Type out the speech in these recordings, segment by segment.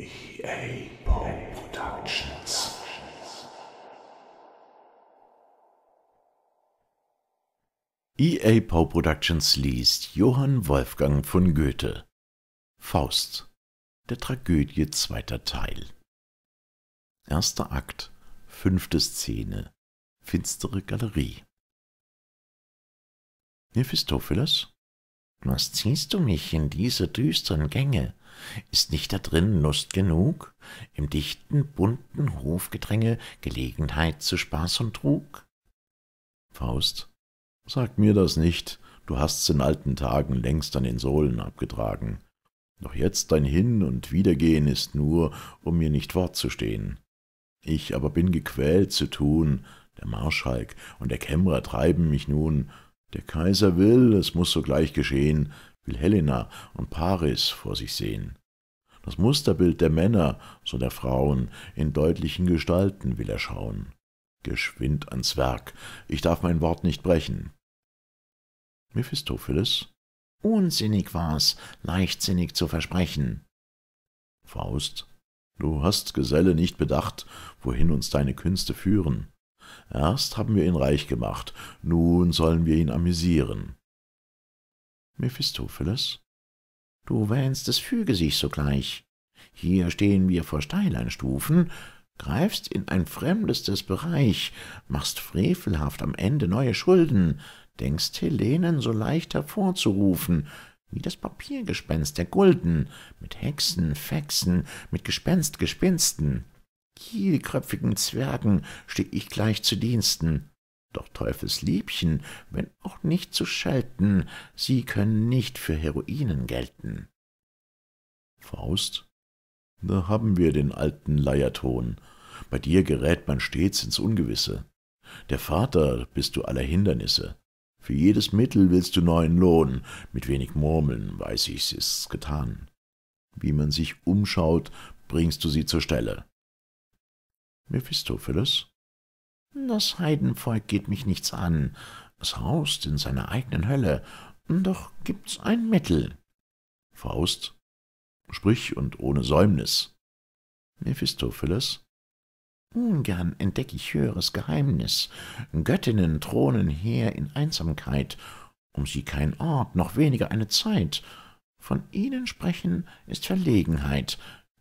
EA Pop Productions. EA Pau Productions liest Johann Wolfgang von Goethe Faust der Tragödie zweiter Teil Erster Akt Fünfte Szene Finstere Galerie Mephistopheles, was ziehst du mich in diese düsteren Gänge? Ist nicht da drin Lust genug, im dichten, bunten Hofgedränge Gelegenheit zu Spaß und Trug? Faust, sag mir das nicht, du hast's in alten Tagen längst an den Sohlen abgetragen. Doch jetzt dein Hin- und Wiedergehen ist nur, um mir nicht fortzustehen. Ich aber bin gequält zu tun, der Marschalk und der Kämmerer treiben mich nun. Der Kaiser will, es muß sogleich geschehen, will Helena und Paris vor sich sehen. Das Musterbild der Männer, so der Frauen, in deutlichen Gestalten will er schauen. Geschwind ans Werk, ich darf mein Wort nicht brechen. Mephistopheles Unsinnig war's, leichtsinnig zu versprechen. Faust Du hast, Geselle, nicht bedacht, wohin uns deine Künste führen. Erst haben wir ihn reich gemacht, nun sollen wir ihn amüsieren. Mephistopheles. Du wähnst, es füge sich sogleich. Hier stehen wir vor steilern Stufen, greifst in ein fremdestes Bereich, machst frevelhaft am Ende neue Schulden, denkst Helenen so leicht hervorzurufen, wie das Papiergespenst der Gulden, mit Hexen, Fexen, mit Gespenst, Gespinsten. Kielkröpfigen Zwergen steh ich gleich zu Diensten. Doch Teufelsliebchen, wenn auch nicht zu schelten, sie können nicht für Heroinen gelten. Faust, da haben wir den alten Leierton. Bei dir gerät man stets ins Ungewisse. Der Vater bist du aller Hindernisse. Für jedes Mittel willst du neuen Lohn. Mit wenig Murmeln, weiß ich's, ist's getan. Wie man sich umschaut, bringst du sie zur Stelle. Mephistopheles? Das Heidenvolk geht mich nichts an. Es haust in seiner eigenen Hölle. Doch gibt's ein Mittel. Faust, sprich und ohne Säumnis. Mephistopheles, Ungern entdeck ich höheres Geheimnis. Göttinnen thronen her in Einsamkeit, um sie kein Ort, noch weniger eine Zeit. Von ihnen sprechen ist Verlegenheit,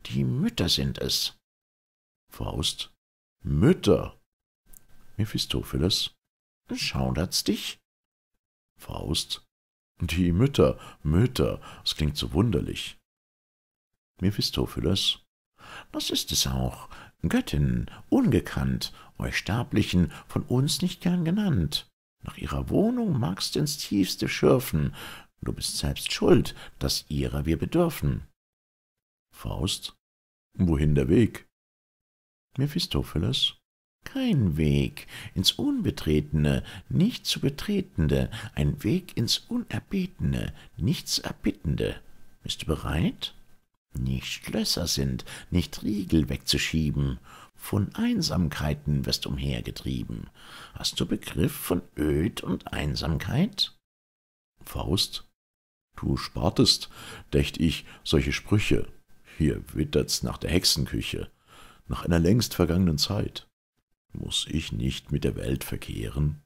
die Mütter sind es. Faust, Mütter, Mephistopheles, hm. schaudert's dich? Faust, die Mütter, Mütter, es klingt so wunderlich. Mephistopheles, das ist es auch, Göttin, ungekannt, euch Sterblichen, von uns nicht gern genannt. Nach ihrer Wohnung magst ins Tiefste schürfen, du bist selbst schuld, dass ihrer wir bedürfen. Faust, wohin der Weg? Mephistopheles, kein Weg ins Unbetretene, nicht zu Betretende, ein Weg ins Unerbetene, nichts Erbittende. Bist du bereit? Nicht Schlösser sind, nicht Riegel wegzuschieben, von Einsamkeiten wirst umhergetrieben. Hast du Begriff von Öd und Einsamkeit? Faust, du spartest, dächt ich, solche Sprüche. Hier wittert's nach der Hexenküche, nach einer längst vergangenen Zeit. Muss ich nicht mit der Welt verkehren?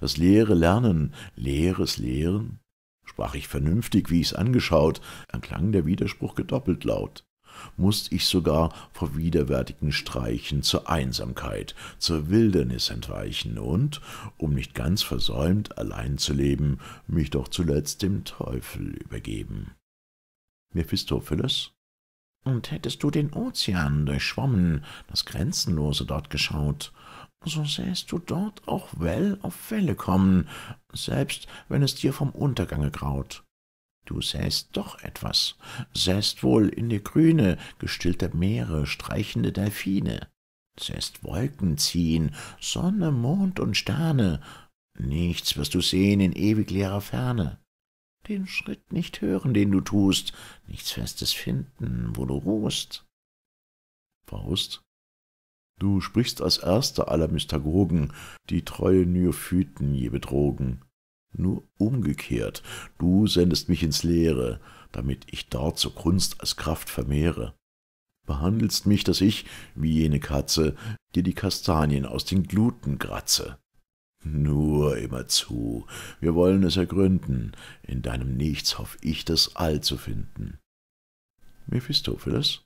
Das leere Lernen, leeres Lehren? Sprach ich vernünftig, wie ich's angeschaut, erklang der Widerspruch gedoppelt laut. Mußt ich sogar vor widerwärtigen Streichen zur Einsamkeit, zur Wildernis entweichen und, um nicht ganz versäumt allein zu leben, mich doch zuletzt dem Teufel übergeben. Mephistopheles? Und hättest du den Ozean durchschwommen, das Grenzenlose dort geschaut, so sähst du dort auch well auf Welle kommen, selbst wenn es dir vom Untergange graut. Du sähst doch etwas, sähst wohl in der Grüne gestillter Meere streichende Delfine, sähst Wolken ziehen, Sonne, Mond und Sterne, nichts wirst du sehen in ewig leerer Ferne den Schritt nicht hören, den du tust, nichts Festes finden, wo du ruhst. Faust Du sprichst als erster aller Mystagogen, die treue Neophyten je betrogen. Nur umgekehrt, du sendest mich ins Leere, damit ich dort zur Kunst als Kraft vermehre. Behandelst mich, dass ich, wie jene Katze, dir die Kastanien aus den Gluten kratze. Nur immerzu, wir wollen es ergründen, in deinem Nichts hoff ich das All zu finden. Mephistopheles?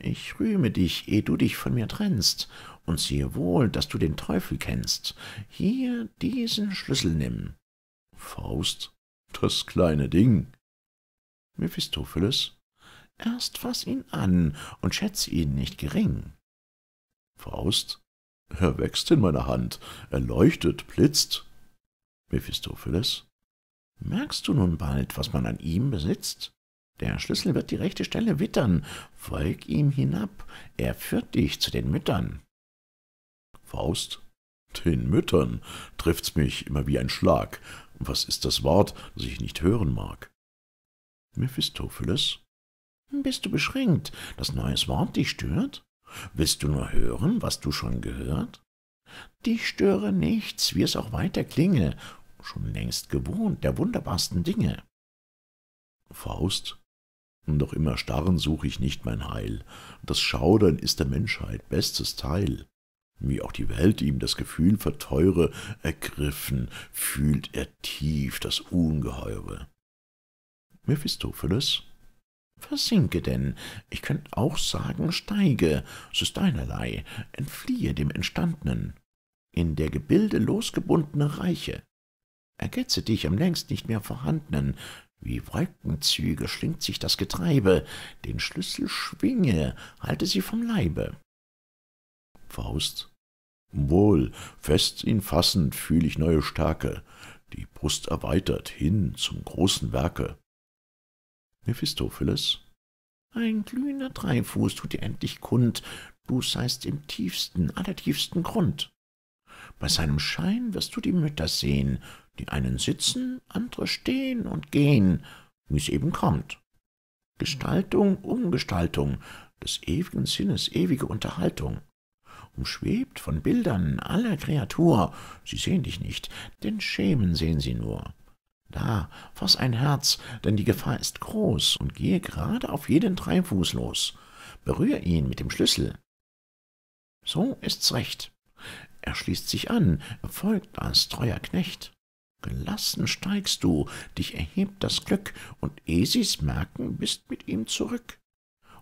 Ich rühme dich, ehe du dich von mir trennst, und siehe wohl, daß du den Teufel kennst. Hier diesen Schlüssel nimm. Faust, das kleine Ding. Mephistopheles, erst fass ihn an und schätz ihn nicht gering. Faust, er wächst in meiner Hand, er leuchtet, blitzt. Mephistopheles, merkst du nun bald, was man an ihm besitzt? Der Schlüssel wird die rechte Stelle wittern. Folg ihm hinab. Er führt dich zu den Müttern. Faust. Den Müttern trifft's mich immer wie ein Schlag. Was ist das Wort, das ich nicht hören mag? Mephistopheles. Bist du beschränkt, dass neues Wort dich stört? Willst du nur hören, was du schon gehört? Dich störe nichts, wie es auch weiter klinge, schon längst gewohnt der wunderbarsten Dinge. Faust, doch immer starren suche ich nicht mein Heil, das Schaudern ist der Menschheit bestes Teil. Wie auch die Welt ihm das Gefühl verteure, ergriffen fühlt er tief das Ungeheure. Mephistopheles Versinke denn, ich könnt auch sagen, steige, es ist einerlei, entfliehe dem Entstandenen, in der Gebilde losgebundene Reiche. Ergetze dich am längst nicht mehr vorhandenen, wie Wolkenzüge schlingt sich das Getreibe, den Schlüssel schwinge, halte sie vom Leibe. Faust. Wohl, fest ihn fassend fühl ich neue Stärke, die Brust erweitert hin zum großen Werke. Mephistopheles. Ein glühender Dreifuß tut dir endlich kund, du seist im tiefsten, allertiefsten Grund. Bei seinem Schein wirst du die Mütter sehen, die einen sitzen, andere stehen und gehen, wie's eben kommt. Gestaltung, Umgestaltung, des ewigen Sinnes ewige Unterhaltung. Umschwebt von Bildern aller Kreatur, sie sehen dich nicht, denn Schemen sehen sie nur. Da, faß ein Herz, denn die Gefahr ist groß, und gehe gerade auf jeden Dreifuß los. Berühr ihn mit dem Schlüssel. So ist's recht er schließt sich an, er folgt als treuer Knecht. Gelassen steigst du, dich erhebt das Glück, und eh sie's merken, bist mit ihm zurück.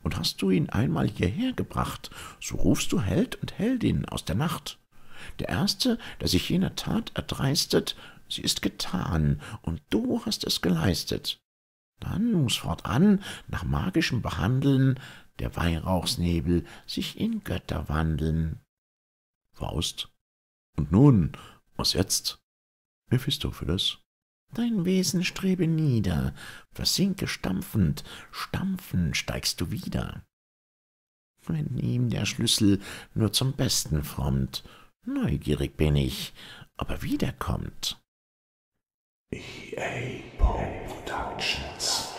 Und hast du ihn einmal hierher gebracht, so rufst du Held und Heldin aus der Nacht. Der Erste, der sich jener Tat erdreistet, sie ist getan, und du hast es geleistet. Dann muß fortan nach magischem Behandeln der Weihrauchsnebel sich in Götter wandeln. Faust und nun, was jetzt? Mephistopheles. Dein Wesen strebe nieder, versinke stampfend, stampfend steigst du wieder. Wenn ihm der Schlüssel nur zum Besten frommt, neugierig bin ich, ob er wiederkommt. EA Productions